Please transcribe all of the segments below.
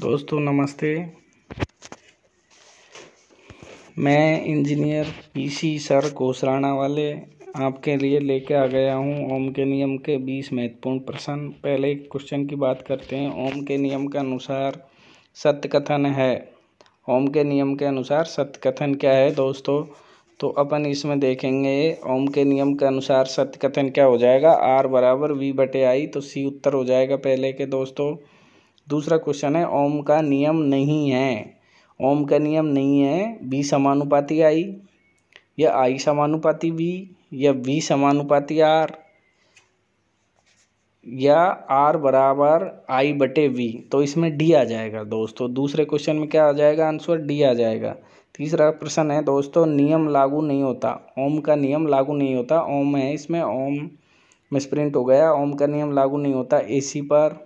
दोस्तों नमस्ते मैं इंजीनियर पीसी सर कोसराना वाले आपके लिए लेके आ गया हूँ ओम के नियम के बीस महत्वपूर्ण प्रश्न पहले क्वेश्चन की बात करते हैं ओम के नियम के अनुसार सत्य कथन है ओम के नियम के अनुसार सत्य कथन क्या है दोस्तों तो अपन इसमें देखेंगे ओम के नियम के अनुसार सत्य कथन क्या हो जाएगा आर बराबर वी बटे आई तो सी उत्तर हो जाएगा पहले के दोस्तों दूसरा क्वेश्चन है ओम का नियम नहीं है ओम का नियम नहीं है बी समानुपाति आई या आई समानुपाति बी या बी समानुपाति आर या आर बराबर आई बटे वी तो इसमें डी आ जाएगा दोस्तों दूसरे क्वेश्चन में क्या आ जाएगा आंसर डी आ जाएगा तीसरा प्रश्न है दोस्तों नियम लागू नहीं होता ओम का नियम लागू नहीं होता ओम है इसमें ओम मिसप्रिंट हो गया ओम का नियम लागू नहीं होता एसी पर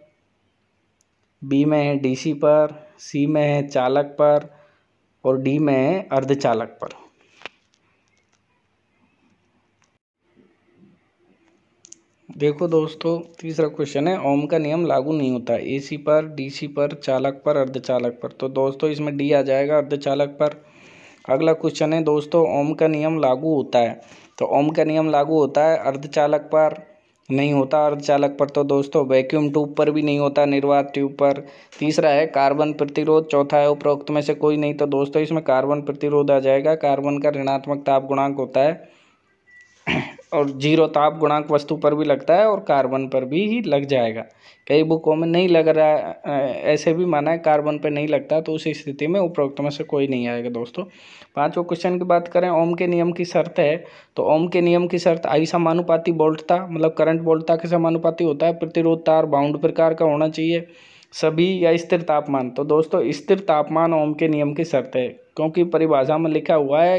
बी में है डीसी पर सी में है चालक पर और डी में है अर्धचालक पर देखो दोस्तों तीसरा क्वेश्चन है ओम का नियम लागू नहीं होता एसी पर डीसी पर चालक पर अर्धचालक पर तो दोस्तों इसमें डी आ जाएगा अर्धचालक पर अगला क्वेश्चन है दोस्तों ओम का नियम लागू होता है तो ओम का नियम लागू होता है अर्धचालक पर नहीं होता अर्धचालक पर तो दोस्तों वैक्यूम ट्यूब पर भी नहीं होता निर्वात ट्यूब पर तीसरा है कार्बन प्रतिरोध चौथा है उपरोक्त में से कोई नहीं तो दोस्तों इसमें कार्बन प्रतिरोध आ जाएगा कार्बन का ऋणात्मक ताप गुणांक होता है और जीरो ताप गुणांक वस्तु पर भी लगता है और कार्बन पर भी ही लग जाएगा कई बुकों में नहीं लग रहा ऐसे भी माना है कार्बन पर नहीं लगता तो उस स्थिति में उपरोक्त में से कोई नहीं आएगा दोस्तों पांचवा क्वेश्चन की बात करें ओम के नियम की शर्त है तो ओम के नियम की शर्त आई समानुपाती बोल्टता मतलब करंट बोल्टता के समानुपाती होता है प्रतिरोध तार बाउंड प्रकार का होना चाहिए सभी या स्थिर तापमान तो दोस्तों स्थिर तापमान ओम के नियम की शर्त है क्योंकि परिभाषा में लिखा हुआ है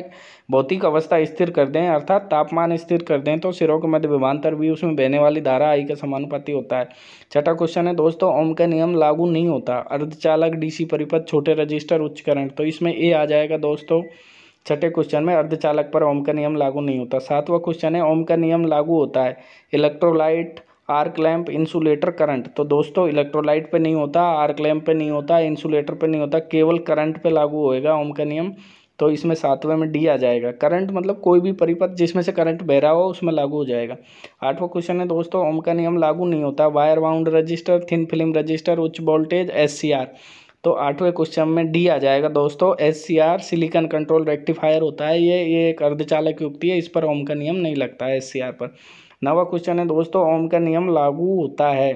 भौतिक अवस्था स्थिर कर दें अर्थात तापमान स्थिर कर दें तो सिरों के मध्य विमांतर भी उसमें बहने वाली धारा आई का समानुपाति होता है छठा क्वेश्चन है दोस्तों ओम का नियम लागू नहीं होता अर्धचालक डीसी परिपथ छोटे रजिस्टर उच्च करंट तो इसमें ए आ जाएगा दोस्तों छठे क्वेश्चन में अर्धचालक पर ओम का नियम लागू नहीं होता सातवां क्वेश्चन है ओम का नियम लागू होता है electrolyte arc lamp insulator current तो दोस्तों इलेक्ट्रोलाइट पे नहीं होता आर्क लैम्प पे नहीं होता इंसुलेटर पे नहीं होता केवल करंट पे लागू होएगा ओम का नियम तो इसमें सातवें में डी आ जाएगा करंट मतलब कोई भी परिपथ जिसमें से करंट बह रहा हो उसमें लागू हो जाएगा आठवां क्वेश्चन है दोस्तों ओम का नियम लागू नहीं होता wire wound resistor thin film resistor उच्च वोल्टेज एस तो आठवें क्वेश्चन में डी आ जाएगा दोस्तों S C R silicon control rectifier होता है ये ये एक अर्धचालक युक्ति है इस पर ओम का नियम नहीं लगता है एस सी आर पर नवा क्वेश्चन है दोस्तों ओम का नियम लागू होता है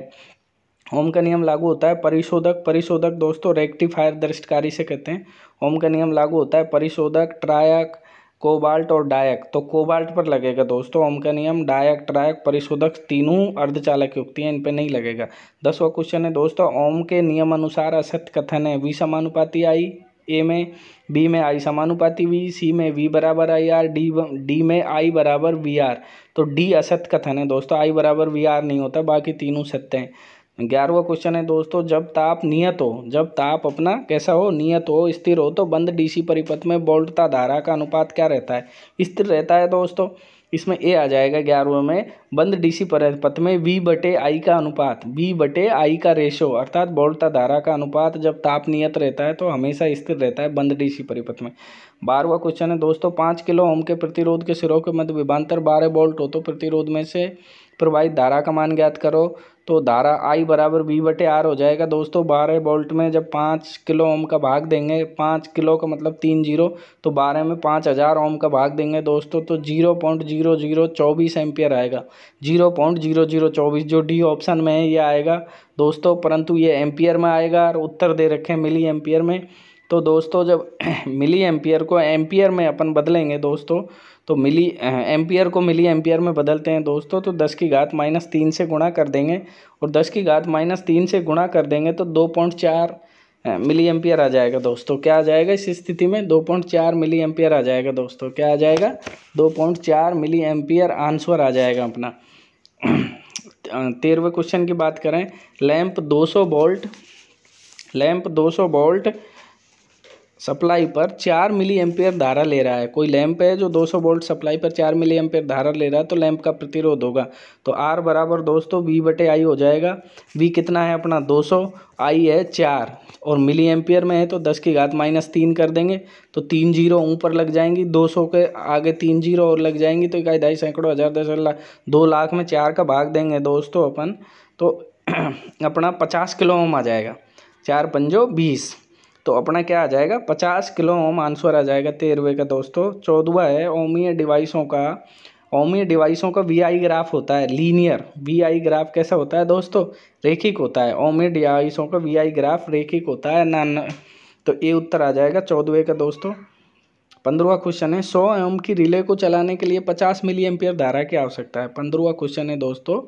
ओम का नियम लागू होता है परिशोधक परिशोधक दोस्तों रेक्टिफायर दृष्टकारी से कहते हैं ओम का नियम लागू होता है परिशोधक ट्रायक कोबाल्ट और डायक तो कोबाल्ट पर लगेगा दोस्तों ओम का नियम डायक ट्रायक परिशोधक तीनों अर्धचालक युक्ति हैं इन पर नहीं लगेगा दसवा क्वेश्चन है दोस्तों ओम के नियम अनुसार असत्य कथन है विषमानुपाति आई ए में बी में आई समानुपाती वी सी में वी बराबर आई आर डी डी में आई बराबर वी आर तो डी असत कथन है दोस्तों आई बराबर वी आर नहीं होता बाकी तीनों सत्य हैं ग्यारहवा क्वेश्चन है दोस्तों जब ताप नियत हो जब ताप अपना कैसा हो नियत हो स्थिर हो तो बंद डीसी परिपथ में बोल्टता धारा का अनुपात क्या रहता है स्थिर रहता है दोस्तों इसमें ए आ जाएगा ग्यारहवें में बंद डीसी परिपथ में वी बटे आई का अनुपात वी बटे आई का रेशो अर्थात बोल्टा धारा का अनुपात जब ताप नियत रहता है तो हमेशा स्थिर रहता है बंद डीसी परिपथ में बारहवा क्वेश्चन है दोस्तों पाँच किलो ओम के प्रतिरोध के सिरों के मध्य विभांतर बारह बोल्ट हो तो प्रतिरोध में से प्रवाहित धारा का मान ज्ञात करो तो धारा आई बराबर वी बटे आर हो जाएगा दोस्तों बारह वोल्ट में जब पाँच किलो ओम का भाग देंगे पाँच किलो का मतलब तीन जीरो तो बारह में पाँच हज़ार ओम का भाग देंगे दोस्तों तो जीरो पॉइंट जीरो जीरो चौबीस एम्पियर आएगा जीरो पॉइंट जीरो जीरो चौबीस जो डी ऑप्शन में है ये आएगा दोस्तों परंतु ये एम्पियर में आएगा और उत्तर दे रखे मिली एम्पियर में तो दोस्तों जब मिली एम्पियर को एम्पियर में अपन बदलेंगे दोस्तों तो मिली एम्पियर को मिली एम्पियर में बदलते हैं दोस्तों तो दस की घात माइनस तीन से गुणा कर देंगे और दस की घात माइनस तीन से गुणा कर देंगे तो दो पॉइंट चार मिली एम्पियर आ जाएगा दोस्तों क्या आ जाएगा इस स्थिति में दो पॉइंट चार मिली एम्पियर आ जाएगा दोस्तों क्या आ जाएगा दो पॉइंट चार मिली एम्पियर आंसर आ जाएगा अपना तेरहवें क्वेश्चन की बात करें लैंप 200 वोल्ट लैंप सौ वोल्ट सप्लाई पर चार मिली एम्पियर धारा ले रहा है कोई लैंप है जो 200 वोल्ट सप्लाई पर चार मिली एम्पियर धारा ले रहा है तो लैंप का प्रतिरोध होगा तो आर बराबर दोस्तों वी बटे आई हो जाएगा वी कितना है अपना 200 आई है चार और मिली एम्पियर में है तो 10 की घात माइनस तीन कर देंगे तो तीन जीरो ऊपर लग जाएंगी सौ के आगे तीन जीरो और लग जाएंगी तो इकाई ढाई सैकड़ों हज़ार दस लाख दो लाख में चार का भाग देंगे दोस्तों अपन तो अपना पचास किलो ओम आ जाएगा चार पंजो बीस तो अपना क्या आ जाएगा पचास किलो ओम आंसर आ जाएगा तेरहवे का दोस्तों चौदवा है ओमीय डिवाइसों का ओमीय डिवाइसों का वी आई ग्राफ होता है लीनियर वी आई ग्राफ कैसा होता है दोस्तों रेखिक होता है ओमीय डिवाइसों का वी आई ग्राफ रेखिक होता है नान तो ये उत्तर आ जाएगा चौदहवें का दोस्तों पंद्रवा क्वेश्चन है सौ एम की रिले को चलाने के लिए पचास मिली एम्पियर धारा की आवश्यकता है पंद्रवा क्वेश्चन है दोस्तों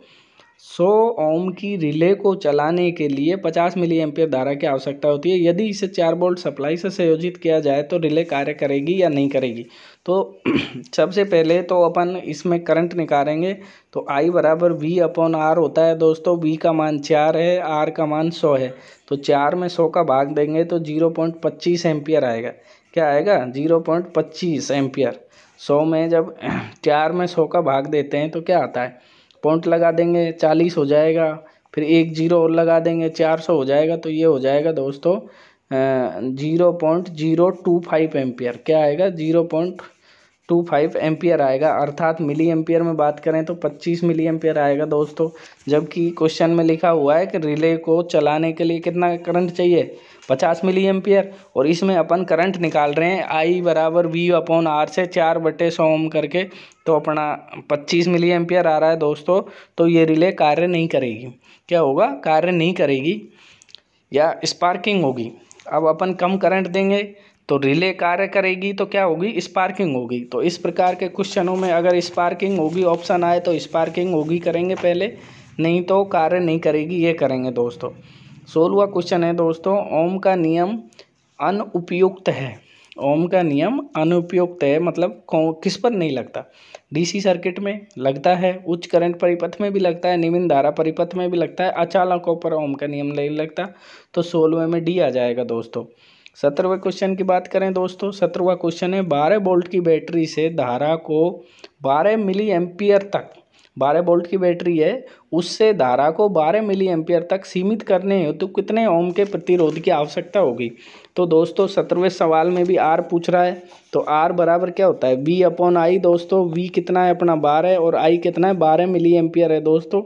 100 ओम की रिले को चलाने के लिए 50 मिली एम्पियर धारा की आवश्यकता होती है यदि इसे 4 बोल्ट सप्लाई से संयोजित किया जाए तो रिले कार्य करेगी या नहीं करेगी तो सबसे पहले तो अपन इसमें करंट निकालेंगे तो I बराबर वी अपॉन आर होता है दोस्तों V का मान चार है R का मान सौ है तो चार में सौ का भाग देंगे तो जीरो पॉइंट पच्चीस एम्पियर आएगा क्या आएगा जीरो पॉइंट पच्चीस सौ में जब चार में सौ का भाग देते हैं तो क्या आता है पॉइंट लगा देंगे चालीस हो जाएगा फिर एक जीरो और लगा देंगे चार सौ हो जाएगा तो ये हो जाएगा दोस्तों zero point zero two five ampere क्या आएगा zero point two five ampere आएगा अर्थात मिली एम्पियर में बात करें तो पच्चीस मिली एम्पियर आएगा दोस्तों जबकि क्वेश्चन में लिखा हुआ है कि रिले को चलाने के लिए कितना करंट चाहिए पचास मिली एम्पियर और इसमें अपन करंट निकाल रहे हैं आई बराबर वी अपॉन आर से चार बटे सौ ओम करके तो अपना पच्चीस मिली एम्पियर आ रहा है दोस्तों तो ये रिले कार्य नहीं करेगी क्या होगा कार्य नहीं करेगी या स्पार्किंग होगी अब अपन कम करंट देंगे तो रिले कार्य करेगी तो क्या होगी स्पार्किंग होगी तो इस प्रकार के क्वेश्चनों में अगर स्पार्किंग होगी ऑप्शन आए तो स्पार्किंग होगी करेंगे पहले नहीं तो कार्य नहीं करेगी ये करेंगे दोस्तों सोलवा क्वेश्चन है दोस्तों ओम का नियम अनुपयुक्त है ओम का नियम अनुपयुक्त है मतलब किस पर नहीं लगता डीसी सर्किट में लगता है उच्च करंट परिपथ में भी लगता है निम्न धारा परिपथ में भी लगता है अचालकों पर ओम का नियम नहीं लगता तो सोलवे में डी आ जाएगा दोस्तों सत्रहवें क्वेश्चन की बात करें दोस्तों सत्रहवा क्वेश्चन है बारह बोल्ट की बैटरी से धारा को बारह मिली एम्पियर तक बारह बोल्ट की बैटरी है उससे धारा को बारह मिली एम्पियर तक सीमित करने हेतु तो कितने ओम के प्रतिरोध की आवश्यकता होगी तो दोस्तों सत्रहवें सवाल में भी आर पूछ रहा है तो आर बराबर क्या होता है वी अपॉन आई दोस्तों वी कितना है अपना बारह और आई कितना है बारह मिली एम्पियर है दोस्तों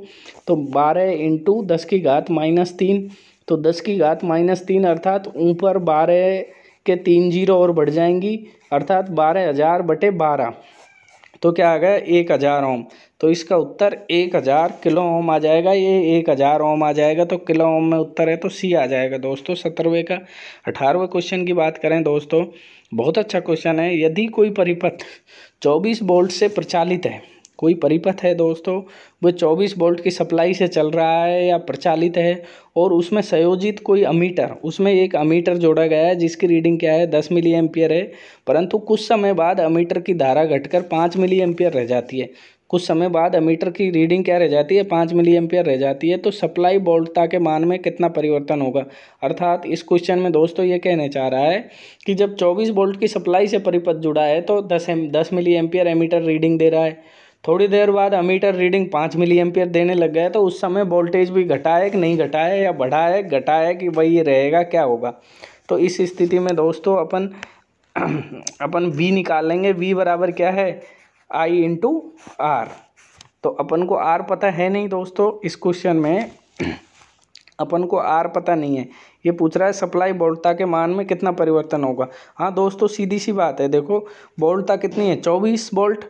तो बारह इंटू दस की घात माइनस तीन तो दस की घात माइनस तीन अर्थात ऊपर बारह के तीन जीरो और बढ़ जाएंगी अर्थात बारह हज़ार बटे बारह तो क्या आ गया एक हज़ार ओम तो इसका उत्तर एक हज़ार किलो ओम आ जाएगा ये एक हज़ार ओम आ जाएगा तो किलो ओम में उत्तर है तो सी आ जाएगा दोस्तों सत्रहवें का अठारहवें क्वेश्चन की बात करें दोस्तों बहुत अच्छा क्वेश्चन है यदि कोई परिपथ चौबीस बोल्ट से प्रचालित है कोई परिपथ है दोस्तों वो चौबीस वोल्ट की सप्लाई से चल रहा है या प्रचालित है और उसमें संयोजित कोई अमीटर उसमें एक अमीटर जोड़ा गया है जिसकी रीडिंग क्या है दस मिली एम्पियर है परंतु कुछ समय बाद अमीटर की धारा घटकर पाँच मिली एम्पियर रह जाती है कुछ समय बाद अमीटर की रीडिंग क्या रह जाती है पाँच मिली एम्पियर रह जाती है तो सप्लाई बोल्टता के मान में कितना परिवर्तन होगा अर्थात इस क्वेश्चन में दोस्तों ये कहने चाह रहा है कि जब चौबीस बोल्ट की सप्लाई से परिपथ जुड़ा है तो दस एम दस मिली एम्पियर एमीटर रीडिंग दे रहा है थोड़ी देर बाद अमीटर रीडिंग पाँच मिली एम्पियर देने लग गया तो उस समय वोल्टेज भी घटा है कि नहीं घटा है या बढ़ा है घटा है कि ये रहेगा क्या होगा तो इस स्थिति में दोस्तों अपन अपन वी निकाल लेंगे वी बराबर क्या है आई इंटू आर तो अपन को आर पता है नहीं दोस्तों इस क्वेश्चन में अपन को आर पता नहीं है ये पूछ रहा है सप्लाई बोल्टता के मान में कितना परिवर्तन होगा हाँ दोस्तों सीधी सी बात है देखो बोल्टता कितनी है चौबीस बोल्ट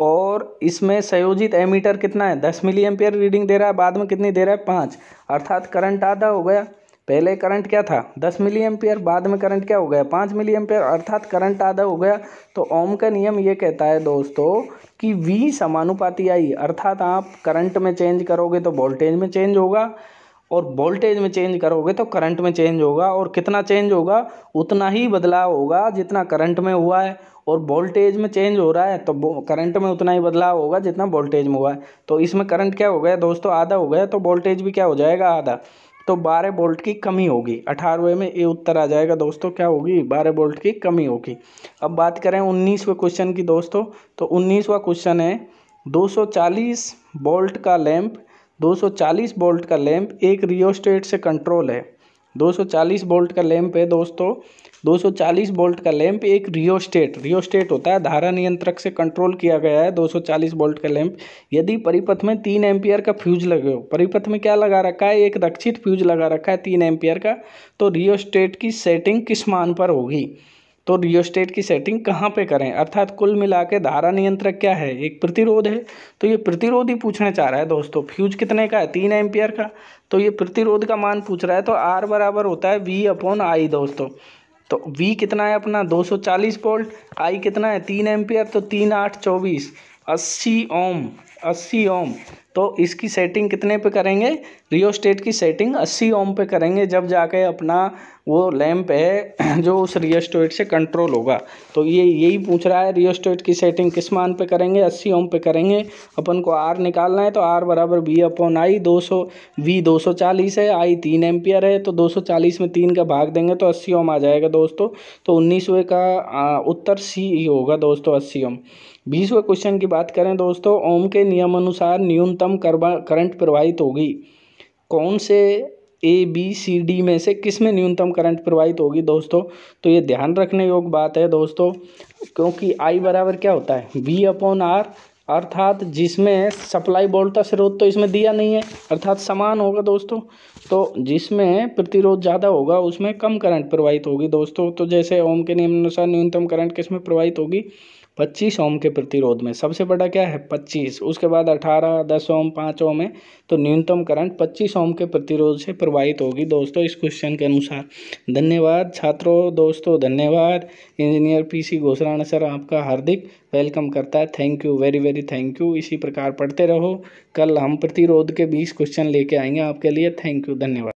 और इसमें संयोजित एमीटर कितना है दस मिली एम्पियर रीडिंग दे रहा है बाद में कितनी दे रहा है पाँच अर्थात करंट आधा हो गया पहले करंट क्या था दस मिली एम्पियर बाद में करंट क्या हो गया पाँच मिली एम्पियर अर्थात करंट आधा हो गया तो ओम का नियम ये कहता है दोस्तों कि वी समानुपाती आई अर्थात आप करंट में चेंज करोगे तो वोल्टेज में चेंज होगा और वोल्टेज में चेंज करोगे तो करंट में चेंज होगा और कितना चेंज होगा उतना ही बदलाव होगा जितना करंट में हुआ है और वोल्टेज में चेंज हो रहा है तो करंट में उतना ही बदलाव होगा जितना वोल्टेज में हुआ है तो इसमें करंट क्या हो गया दोस्तों आधा हो गया तो वोल्टेज भी क्या हो जाएगा आधा तो 12 वोल्ट की कमी होगी अठारहवें में ये उत्तर आ जाएगा दोस्तों क्या होगी 12 वोल्ट की कमी होगी अब बात करें उन्नीसवें क्वेश्चन की दोस्तों तो उन्नीसवा क्वेश्चन है 240 वोल्ट का लैंप 240 वोल्ट का लैंप एक रियोस्टेट से कंट्रोल है 240 वोल्ट का लैंप है दोस्तों 240 वोल्ट का लैंप एक रियोस्टेट रियोस्टेट होता है धारा नियंत्रक से कंट्रोल किया गया है 240 वोल्ट का लैंप यदि परिपथ में तीन एम्पियर का फ्यूज लगे हो परिपथ में क्या लगा रखा है एक रक्षित फ्यूज लगा रखा है तीन एम्पियर का तो रियोस्टेट की सेटिंग किस मान पर होगी तो रियोस्टेट की सेटिंग कहाँ पे करें अर्थात कुल मिला के धारा नियंत्रक क्या है एक प्रतिरोध है तो ये प्रतिरोध ही पूछना चाह रहा है दोस्तों फ्यूज कितने का है तीन एम्पियर का तो ये प्रतिरोध का मान पूछ रहा है तो आर बराबर होता है वी अपॉन आई दोस्तों तो वी कितना है अपना चालीस वोल्ट आई कितना है तीन एम्पियर तो तीन आठ चौबीस अस्सी ओम अस्सी ओम तो इसकी सेटिंग कितने पे करेंगे रियोस्टेट की सेटिंग अस्सी ओम पे करेंगे जब जाके अपना वो लैम्प है जो उस रियोस्टोइट से कंट्रोल होगा तो ये यही पूछ रहा है रियोस्टोइट की सेटिंग किस मान पे करेंगे अस्सी ओम पे करेंगे अपन को आर निकालना है तो आर बराबर वी अपॉन आई दो सौ वी दो सौ चालीस है आई तीन एम्पियर है तो दो सौ चालीस में तीन का भाग देंगे तो अस्सी ओम आ जाएगा दोस्तों तो उन्नीसवें का आ, उत्तर सी ही होगा दोस्तों अस्सी ओम बीसवें क्वेश्चन की बात करें दोस्तों ओम के नियम अनुसार न्यूनतम करंट प्रवाहित होगी कौन से ए बी सी डी में से किस में न्यूनतम करंट प्रवाहित होगी दोस्तों तो ये ध्यान रखने योग्य बात है दोस्तों क्योंकि आई बराबर क्या होता है वी अपॉन आर अर्थात जिसमें सप्लाई बोल्ट का स्रोत तो इसमें दिया नहीं है अर्थात समान होगा दोस्तों तो जिसमें प्रतिरोध ज़्यादा होगा उसमें कम करंट प्रवाहित होगी दोस्तों तो जैसे ओम के नियम अनुसार न्यूनतम करंट किसमें प्रवाहित होगी पच्चीस ओम के प्रतिरोध में सबसे बड़ा क्या है पच्चीस उसके बाद अठारह दस ओम पाँच ओम है तो न्यूनतम करंट पच्चीस ओम के प्रतिरोध से प्रवाहित होगी दोस्तों इस क्वेश्चन के अनुसार धन्यवाद छात्रों दोस्तों धन्यवाद engineer P C Ghosrana sir आपका हार्दिक वेलकम करता है thank you very very thank you इसी प्रकार पढ़ते रहो कल हम प्रतिरोध के बीस क्वेश्चन लेके आएंगे आपके लिए थैंक यू धन्यवाद